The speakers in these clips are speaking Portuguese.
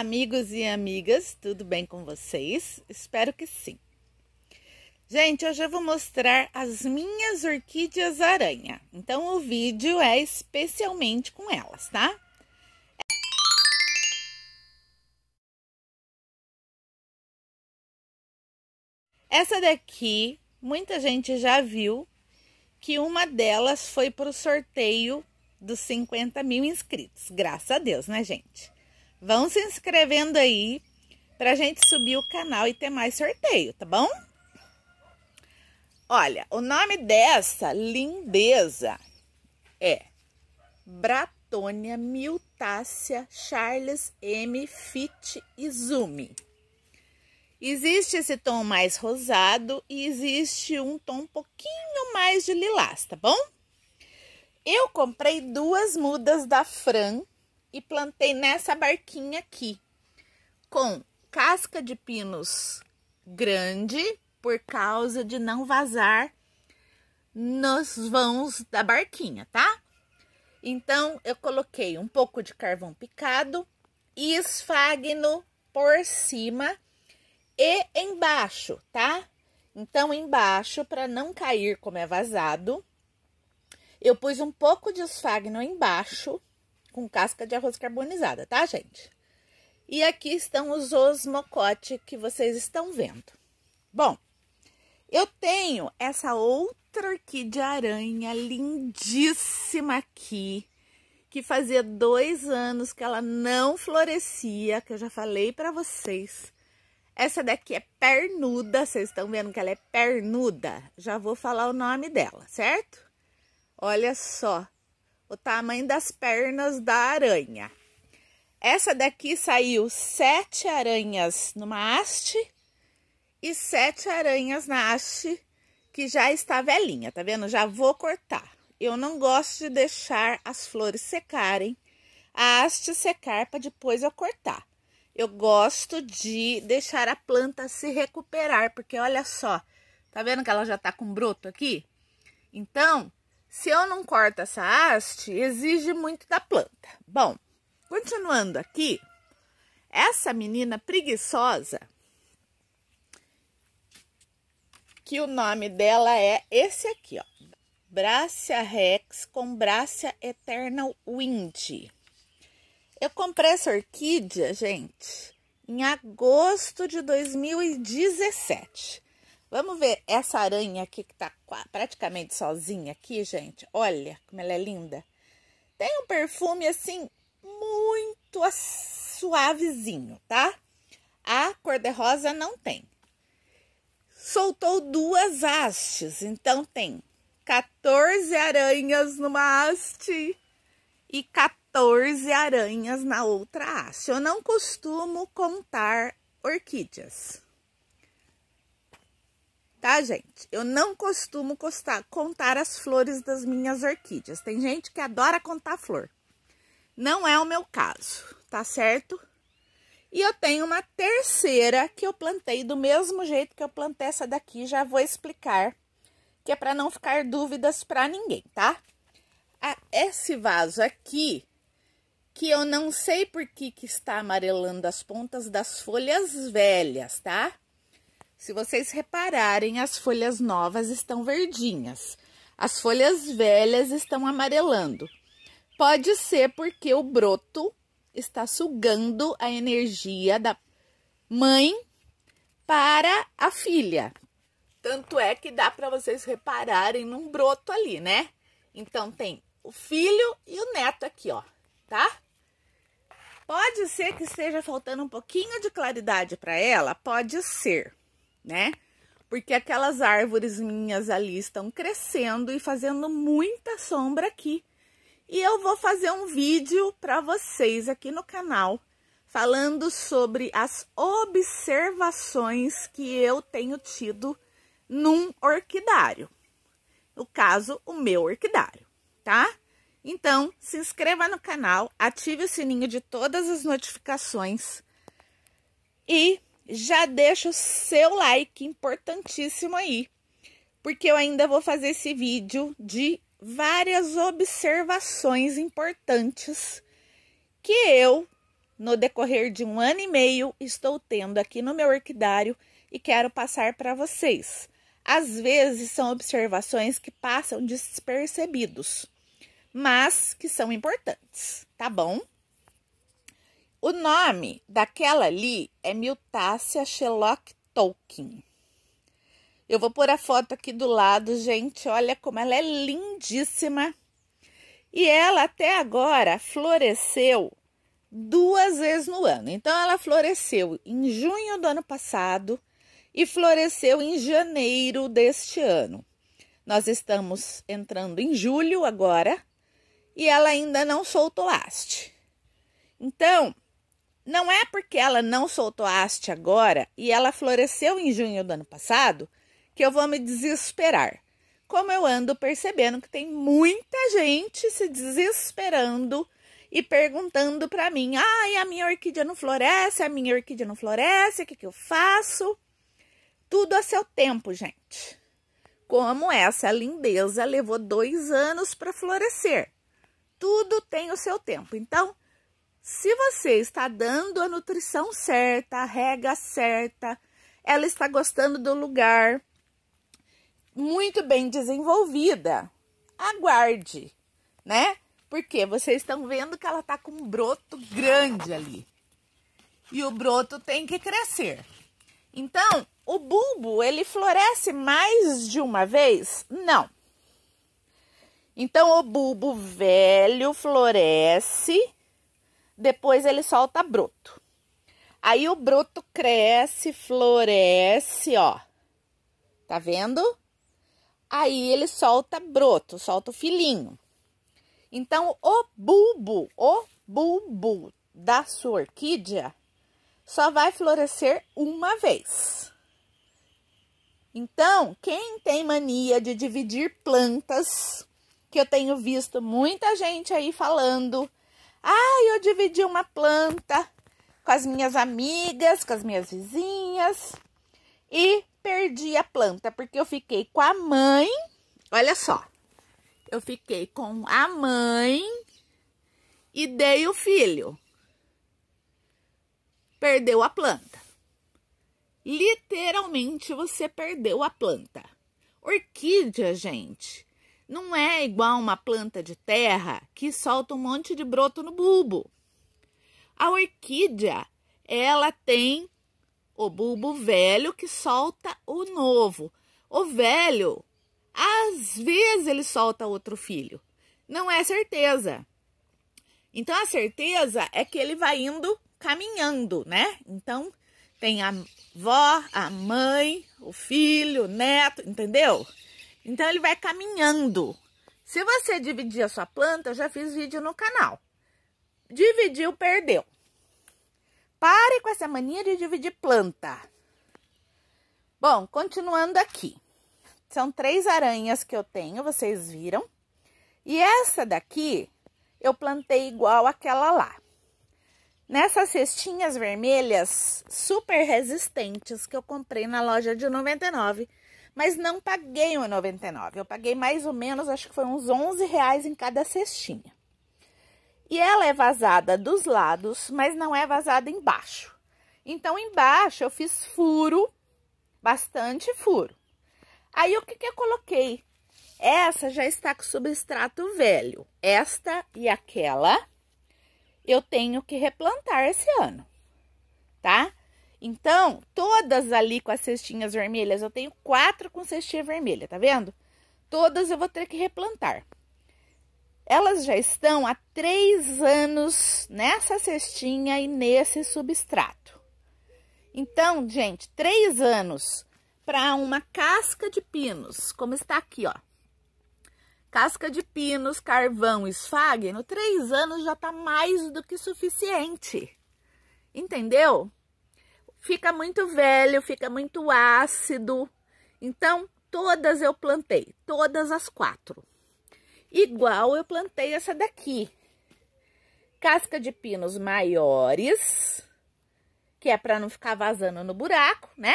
Amigos e amigas, tudo bem com vocês? Espero que sim. Gente, hoje eu vou mostrar as minhas orquídeas aranha. Então, o vídeo é especialmente com elas, tá? Essa daqui, muita gente já viu que uma delas foi para o sorteio dos 50 mil inscritos. Graças a Deus, né, gente? Vão se inscrevendo aí para a gente subir o canal e ter mais sorteio, tá bom? Olha, o nome dessa lindeza é Bratônia Miltácia Charles M. Fit Izumi. Existe esse tom mais rosado e existe um tom um pouquinho mais de lilás, tá bom? Eu comprei duas mudas da Fran e plantei nessa barquinha aqui, com casca de pinos grande por causa de não vazar nos vãos da barquinha, tá? Então, eu coloquei um pouco de carvão picado e esfagno por cima e embaixo, tá? Então, embaixo, para não cair como é vazado, eu pus um pouco de esfagno embaixo com casca de arroz carbonizada, tá, gente? E aqui estão os osmocote que vocês estão vendo. Bom, eu tenho essa outra orquídea aranha lindíssima aqui, que fazia dois anos que ela não florescia, que eu já falei para vocês. Essa daqui é pernuda, vocês estão vendo que ela é pernuda? Já vou falar o nome dela, certo? Olha só, o tamanho das pernas da aranha. Essa daqui saiu sete aranhas numa haste e sete aranhas na haste que já está velhinha, tá vendo? Já vou cortar. Eu não gosto de deixar as flores secarem, a haste secar para depois eu cortar. Eu gosto de deixar a planta se recuperar, porque olha só, tá vendo que ela já tá com broto aqui? Então, se eu não corto essa haste, exige muito da planta. Bom, continuando aqui, essa menina preguiçosa, que o nome dela é esse aqui, ó. Brácia Rex com Brácia Eternal Wind. Eu comprei essa orquídea, gente, em agosto de 2017. Vamos ver essa aranha aqui que tá praticamente sozinha aqui, gente. Olha como ela é linda. Tem um perfume assim muito suavezinho, tá? A cor-de-rosa não tem. Soltou duas hastes, então tem 14 aranhas numa haste e 14 aranhas na outra haste. Eu não costumo contar orquídeas tá, gente? Eu não costumo costar, contar as flores das minhas orquídeas. Tem gente que adora contar flor. Não é o meu caso, tá certo? E eu tenho uma terceira que eu plantei do mesmo jeito que eu plantei essa daqui, já vou explicar, que é para não ficar dúvidas para ninguém, tá? esse vaso aqui, que eu não sei por que, que está amarelando as pontas das folhas velhas, tá? Se vocês repararem, as folhas novas estão verdinhas. As folhas velhas estão amarelando. Pode ser porque o broto está sugando a energia da mãe para a filha. Tanto é que dá para vocês repararem num broto ali, né? Então tem o filho e o neto aqui, ó, tá? Pode ser que esteja faltando um pouquinho de claridade para ela, pode ser né? Porque aquelas árvores minhas ali estão crescendo e fazendo muita sombra aqui. E eu vou fazer um vídeo para vocês aqui no canal falando sobre as observações que eu tenho tido num orquidário. No caso, o meu orquidário, tá? Então, se inscreva no canal, ative o sininho de todas as notificações e já deixa o seu like importantíssimo aí, porque eu ainda vou fazer esse vídeo de várias observações importantes que eu, no decorrer de um ano e meio, estou tendo aqui no meu orquidário e quero passar para vocês. Às vezes são observações que passam despercebidos, mas que são importantes, tá bom? O nome daquela ali é Miltácia Sherlock Tolkien. Eu vou pôr a foto aqui do lado, gente. Olha como ela é lindíssima. E ela até agora floresceu duas vezes no ano. Então, ela floresceu em junho do ano passado e floresceu em janeiro deste ano. Nós estamos entrando em julho agora e ela ainda não soltou haste. Então, não é porque ela não soltou a haste agora e ela floresceu em junho do ano passado que eu vou me desesperar. Como eu ando percebendo que tem muita gente se desesperando e perguntando para mim: ai, ah, a minha orquídea não floresce, a minha orquídea não floresce, o que, que eu faço? Tudo a seu tempo, gente. Como essa lindeza levou dois anos para florescer. Tudo tem o seu tempo. Então, se você está dando a nutrição certa, a rega certa, ela está gostando do lugar, muito bem desenvolvida, aguarde, né? Porque vocês estão vendo que ela está com um broto grande ali. E o broto tem que crescer. Então, o bulbo, ele floresce mais de uma vez? Não. Então, o bulbo velho floresce depois ele solta broto. Aí o broto cresce, floresce, ó. Tá vendo? Aí ele solta broto, solta o filhinho. Então, o bulbo, o bulbo da sua orquídea só vai florescer uma vez. Então, quem tem mania de dividir plantas, que eu tenho visto muita gente aí falando ah, eu dividi uma planta com as minhas amigas, com as minhas vizinhas e perdi a planta porque eu fiquei com a mãe. Olha só, eu fiquei com a mãe e dei o filho. Perdeu a planta. Literalmente você perdeu a planta. Orquídea, gente, não é igual uma planta de terra que solta um monte de broto no bulbo. A orquídea, ela tem o bulbo velho que solta o novo. O velho, às vezes ele solta outro filho. Não é certeza. Então a certeza é que ele vai indo caminhando, né? Então tem a vó, a mãe, o filho, o neto, entendeu? Então ele vai caminhando. Se você dividir a sua planta, eu já fiz vídeo no canal. Dividiu, perdeu. Pare com essa mania de dividir planta. Bom, continuando aqui. São três aranhas que eu tenho, vocês viram. E essa daqui eu plantei igual aquela lá. Nessas cestinhas vermelhas super resistentes que eu comprei na loja de 99 mas não paguei R$ 99. Eu paguei mais ou menos, acho que foi uns 11 reais em cada cestinha. E ela é vazada dos lados, mas não é vazada embaixo. Então, embaixo eu fiz furo, bastante furo. Aí, o que, que eu coloquei? Essa já está com substrato velho. Esta e aquela eu tenho que replantar esse ano, tá? Então, todas ali com as cestinhas vermelhas, eu tenho quatro com cestinha vermelha, tá vendo? Todas eu vou ter que replantar. Elas já estão há três anos nessa cestinha e nesse substrato. Então, gente, três anos para uma casca de pinos, como está aqui, ó. Casca de pinos, carvão, esfagno, três anos já está mais do que suficiente. Entendeu? fica muito velho, fica muito ácido. Então, todas eu plantei, todas as quatro. Igual eu plantei essa daqui. Casca de pinos maiores, que é para não ficar vazando no buraco, né?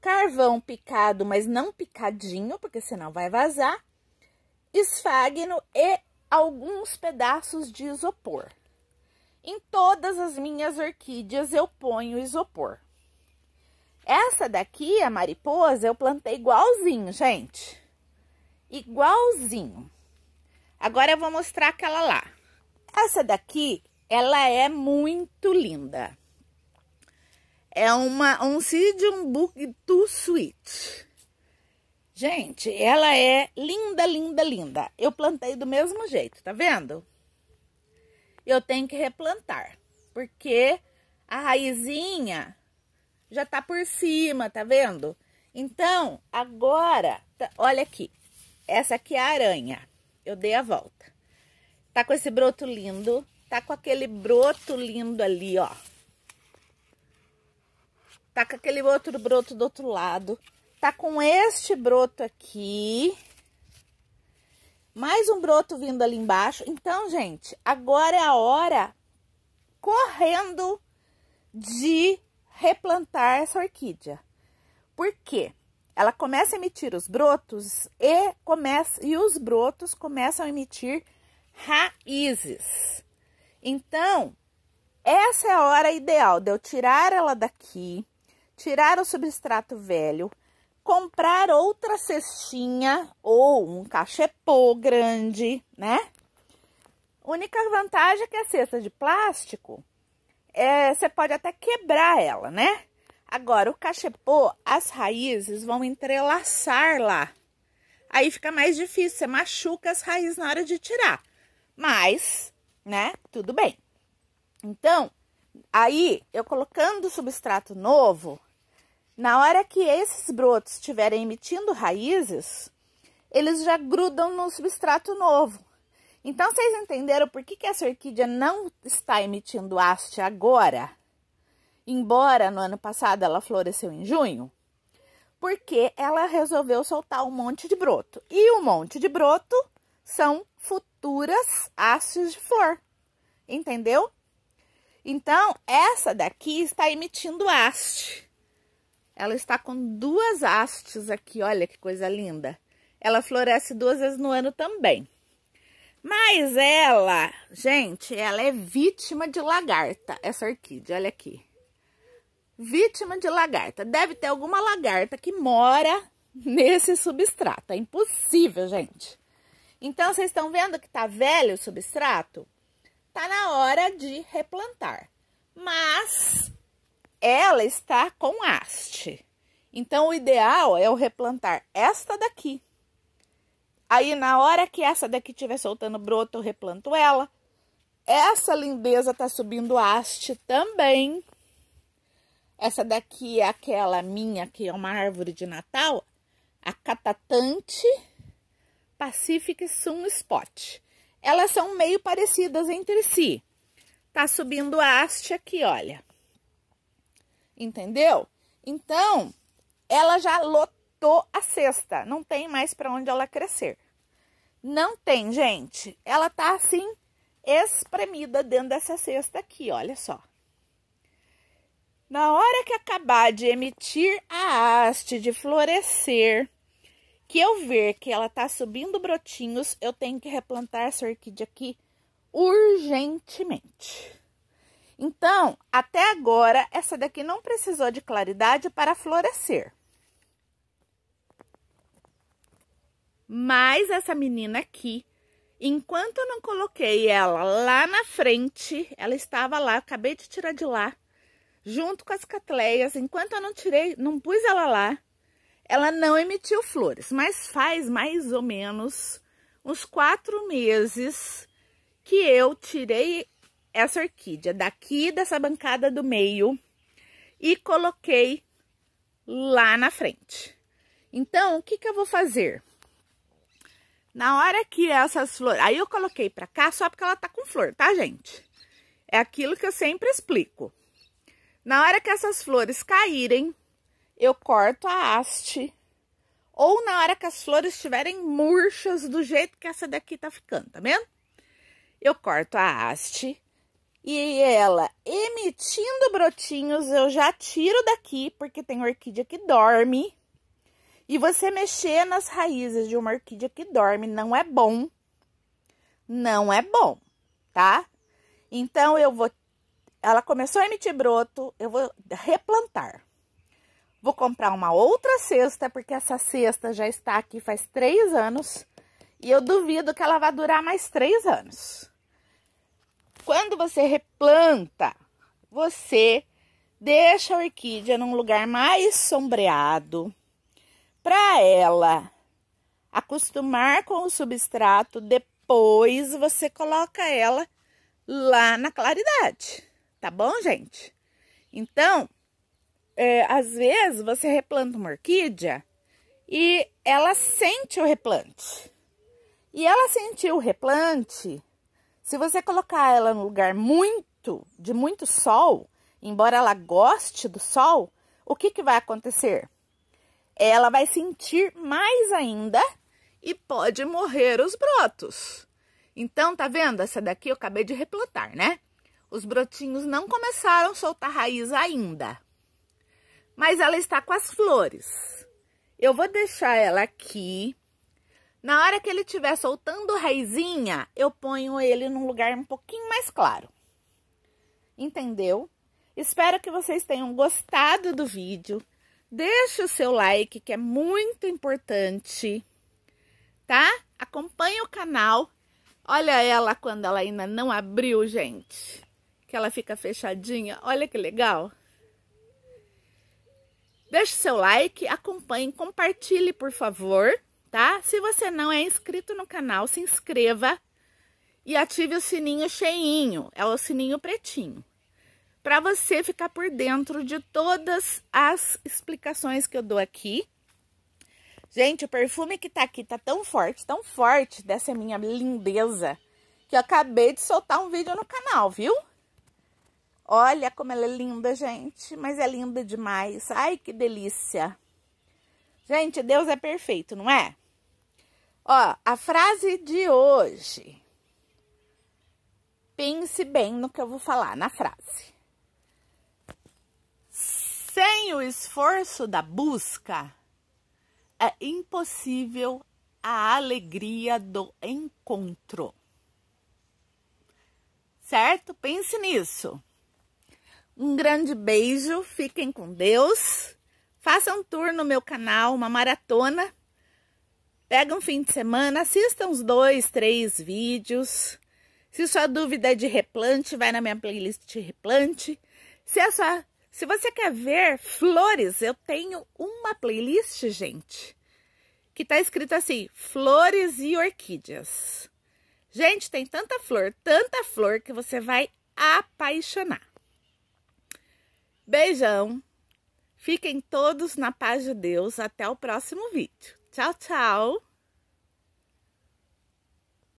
Carvão picado, mas não picadinho, porque senão vai vazar. Esfagno e alguns pedaços de isopor. Em todas as minhas orquídeas eu ponho isopor. Essa daqui, a mariposa, eu plantei igualzinho, gente. Igualzinho. Agora eu vou mostrar aquela lá. Essa daqui, ela é muito linda. É uma Oncidium Bugtu Sweet. Gente, ela é linda, linda, linda. Eu plantei do mesmo jeito, tá vendo? eu tenho que replantar, porque a raizinha já tá por cima, tá vendo? Então, agora, tá, olha aqui, essa aqui é a aranha, eu dei a volta. Tá com esse broto lindo, tá com aquele broto lindo ali, ó. Tá com aquele outro broto do outro lado, tá com este broto aqui, mais um broto vindo ali embaixo. Então, gente, agora é a hora correndo de replantar essa orquídea. Por quê? Ela começa a emitir os brotos e começa e os brotos começam a emitir raízes. Então, essa é a hora ideal de eu tirar ela daqui, tirar o substrato velho, comprar outra cestinha ou um cachepô grande, né? Única vantagem é que a cesta de plástico, é, você pode até quebrar ela, né? Agora, o cachepô, as raízes vão entrelaçar lá. Aí fica mais difícil, você machuca as raízes na hora de tirar. Mas, né, tudo bem. Então, aí eu colocando o substrato novo, na hora que esses brotos estiverem emitindo raízes, eles já grudam no substrato novo. Então, vocês entenderam por que, que essa orquídea não está emitindo haste agora? Embora no ano passado ela floresceu em junho? Porque ela resolveu soltar um monte de broto. E um monte de broto são futuras hastes de flor. Entendeu? Então, essa daqui está emitindo haste. Ela está com duas hastes aqui, olha que coisa linda. Ela floresce duas vezes no ano também. Mas ela, gente, ela é vítima de lagarta, essa orquídea, olha aqui. Vítima de lagarta. Deve ter alguma lagarta que mora nesse substrato. É impossível, gente. Então, vocês estão vendo que tá velho o substrato? Tá na hora de replantar. Mas ela está com haste. Então, o ideal é eu replantar esta daqui. Aí, na hora que essa daqui estiver soltando broto, eu replanto ela. Essa lindeza está subindo haste também. Essa daqui é aquela minha, que é uma árvore de Natal, a Catatante Pacific Sun Spot. Elas são meio parecidas entre si. Tá subindo haste aqui, olha entendeu? Então, ela já lotou a cesta, não tem mais para onde ela crescer. Não tem, gente. Ela tá assim espremida dentro dessa cesta aqui, olha só. Na hora que acabar de emitir a haste, de florescer, que eu ver que ela tá subindo brotinhos, eu tenho que replantar essa orquídea aqui urgentemente. Então, até agora, essa daqui não precisou de claridade para florescer. Mas essa menina aqui, enquanto eu não coloquei ela lá na frente, ela estava lá, acabei de tirar de lá, junto com as catleias, enquanto eu não tirei, não pus ela lá, ela não emitiu flores, mas faz mais ou menos uns quatro meses que eu tirei essa orquídea daqui dessa bancada do meio e coloquei lá na frente. Então, o que que eu vou fazer? Na hora que essas flores... Aí eu coloquei pra cá só porque ela tá com flor, tá, gente? É aquilo que eu sempre explico. Na hora que essas flores caírem, eu corto a haste. Ou na hora que as flores estiverem murchas do jeito que essa daqui tá ficando, tá vendo? Eu corto a haste e ela emitindo brotinhos, eu já tiro daqui, porque tem orquídea que dorme. E você mexer nas raízes de uma orquídea que dorme não é bom. Não é bom, tá? Então eu vou. Ela começou a emitir broto, eu vou replantar. Vou comprar uma outra cesta, porque essa cesta já está aqui faz três anos. E eu duvido que ela vá durar mais três anos. Quando você replanta, você deixa a orquídea num lugar mais sombreado para ela acostumar com o substrato. Depois você coloca ela lá na claridade, tá bom, gente? Então, é, às vezes você replanta uma orquídea e ela sente o replante. E ela sentiu o replante, se você colocar ela no lugar muito, de muito sol, embora ela goste do sol, o que, que vai acontecer? Ela vai sentir mais ainda e pode morrer os brotos. Então, tá vendo? Essa daqui eu acabei de replantar, né? Os brotinhos não começaram a soltar raiz ainda. Mas ela está com as flores. Eu vou deixar ela aqui na hora que ele estiver soltando raizinha, eu ponho ele num lugar um pouquinho mais claro. Entendeu? Espero que vocês tenham gostado do vídeo. Deixe o seu like, que é muito importante, tá? Acompanhe o canal. Olha ela quando ela ainda não abriu, gente. Que ela fica fechadinha. Olha que legal. Deixe seu like, acompanhe, compartilhe, por favor tá? Se você não é inscrito no canal, se inscreva e ative o sininho cheinho, é o sininho pretinho, para você ficar por dentro de todas as explicações que eu dou aqui. Gente, o perfume que tá aqui tá tão forte, tão forte dessa minha lindeza, que eu acabei de soltar um vídeo no canal, viu? Olha como ela é linda, gente, mas é linda demais. Ai, que delícia. Gente, Deus é perfeito, não é? Ó, a frase de hoje. Pense bem no que eu vou falar na frase. Sem o esforço da busca, é impossível a alegria do encontro. Certo? Pense nisso. Um grande beijo, fiquem com Deus. Façam um tour no meu canal, uma maratona Pega um fim de semana, assista uns dois, três vídeos. Se sua dúvida é de replante, vai na minha playlist de replante. Se, é sua, se você quer ver flores, eu tenho uma playlist, gente, que tá escrito assim, flores e orquídeas. Gente, tem tanta flor, tanta flor que você vai apaixonar. Beijão. Fiquem todos na paz de Deus. Até o próximo vídeo. Tchau, tchau!